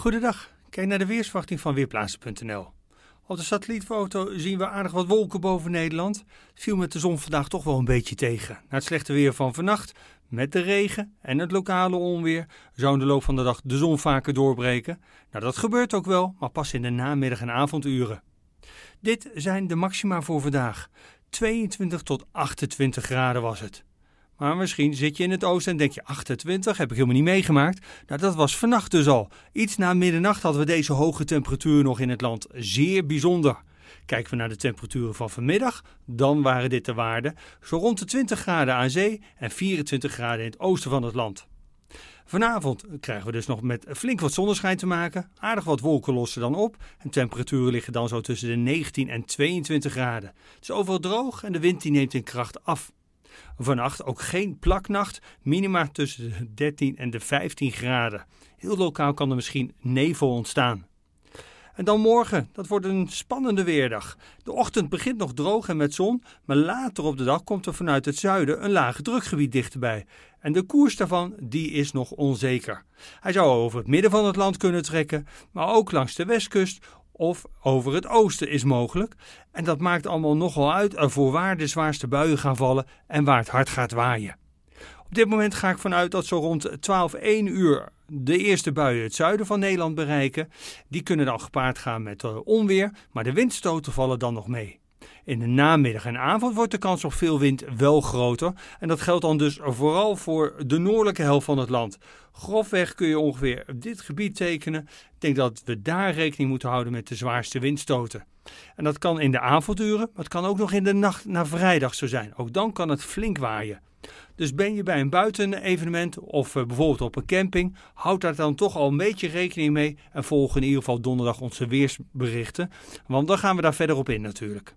Goedendag, kijk naar de weersverwachting van Weerplaatsen.nl. Op de satellietfoto zien we aardig wat wolken boven Nederland. Het viel met de zon vandaag toch wel een beetje tegen. Na het slechte weer van vannacht, met de regen en het lokale onweer, zou in de loop van de dag de zon vaker doorbreken. Nou, dat gebeurt ook wel, maar pas in de namiddag- en avonduren. Dit zijn de maxima voor vandaag. 22 tot 28 graden was het. Maar misschien zit je in het oosten en denk je 28, heb ik helemaal niet meegemaakt. Nou, dat was vannacht dus al. Iets na middernacht hadden we deze hoge temperatuur nog in het land. Zeer bijzonder. Kijken we naar de temperaturen van vanmiddag, dan waren dit de waarden zo rond de 20 graden aan zee en 24 graden in het oosten van het land. Vanavond krijgen we dus nog met flink wat zonneschijn te maken. Aardig wat wolken lossen dan op. En temperaturen liggen dan zo tussen de 19 en 22 graden. Het is overal droog en de wind die neemt in kracht af. Vannacht ook geen plaknacht, minima tussen de 13 en de 15 graden. Heel lokaal kan er misschien nevel ontstaan. En dan morgen, dat wordt een spannende weerdag. De ochtend begint nog droog en met zon, maar later op de dag komt er vanuit het zuiden een lage drukgebied dichterbij. En de koers daarvan, die is nog onzeker. Hij zou over het midden van het land kunnen trekken, maar ook langs de westkust of over het oosten is mogelijk. En dat maakt allemaal nogal uit eh, voor waar de zwaarste buien gaan vallen en waar het hard gaat waaien. Op dit moment ga ik vanuit dat zo rond 12, 1 uur de eerste buien het zuiden van Nederland bereiken. Die kunnen dan gepaard gaan met eh, onweer, maar de windstoten vallen dan nog mee. In de namiddag en avond wordt de kans op veel wind wel groter. En dat geldt dan dus vooral voor de noordelijke helft van het land. Grofweg kun je ongeveer dit gebied tekenen. Ik denk dat we daar rekening moeten houden met de zwaarste windstoten. En dat kan in de duren, maar het kan ook nog in de nacht naar vrijdag zo zijn. Ook dan kan het flink waaien. Dus ben je bij een buitenevenement of eh, bijvoorbeeld op een camping, houd daar dan toch al een beetje rekening mee en volg in ieder geval donderdag onze weersberichten, want dan gaan we daar verder op in natuurlijk.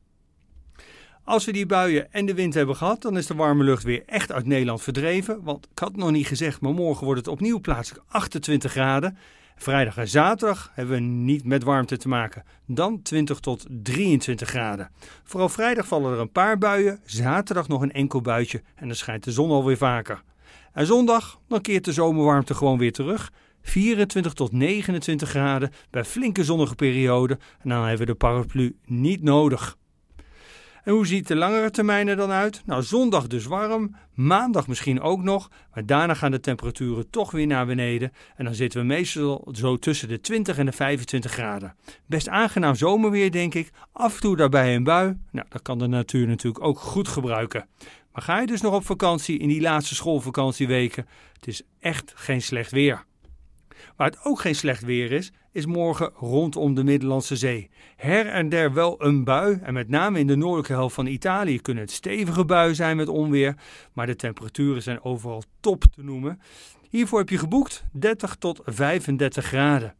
Als we die buien en de wind hebben gehad, dan is de warme lucht weer echt uit Nederland verdreven. Want ik had het nog niet gezegd, maar morgen wordt het opnieuw plaatselijk 28 graden. Vrijdag en zaterdag hebben we niet met warmte te maken. Dan 20 tot 23 graden. Vooral vrijdag vallen er een paar buien, zaterdag nog een enkel buitje en dan schijnt de zon alweer vaker. En zondag, dan keert de zomerwarmte gewoon weer terug. 24 tot 29 graden bij flinke zonnige perioden en dan hebben we de paraplu niet nodig. En hoe ziet de langere termijn er dan uit? Nou, zondag dus warm, maandag misschien ook nog, maar daarna gaan de temperaturen toch weer naar beneden. En dan zitten we meestal zo tussen de 20 en de 25 graden. Best aangenaam zomerweer, denk ik. Af en toe daarbij een bui. Nou, dat kan de natuur natuurlijk ook goed gebruiken. Maar ga je dus nog op vakantie in die laatste schoolvakantieweken? Het is echt geen slecht weer. Waar het ook geen slecht weer is, is morgen rondom de Middellandse Zee. Her en der wel een bui en met name in de noordelijke helft van Italië kunnen het stevige buien zijn met onweer. Maar de temperaturen zijn overal top te noemen. Hiervoor heb je geboekt 30 tot 35 graden.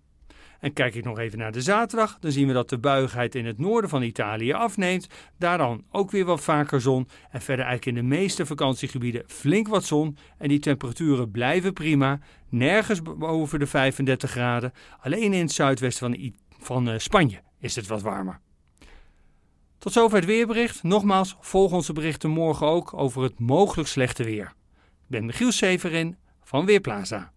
En kijk ik nog even naar de zaterdag, dan zien we dat de buigheid in het noorden van Italië afneemt. Daar dan ook weer wat vaker zon. En verder eigenlijk in de meeste vakantiegebieden flink wat zon. En die temperaturen blijven prima. Nergens boven de 35 graden. Alleen in het zuidwesten van, van eh, Spanje is het wat warmer. Tot zover het weerbericht. Nogmaals, volg onze berichten morgen ook over het mogelijk slechte weer. Ik ben Michiel Severin van Weerplaza.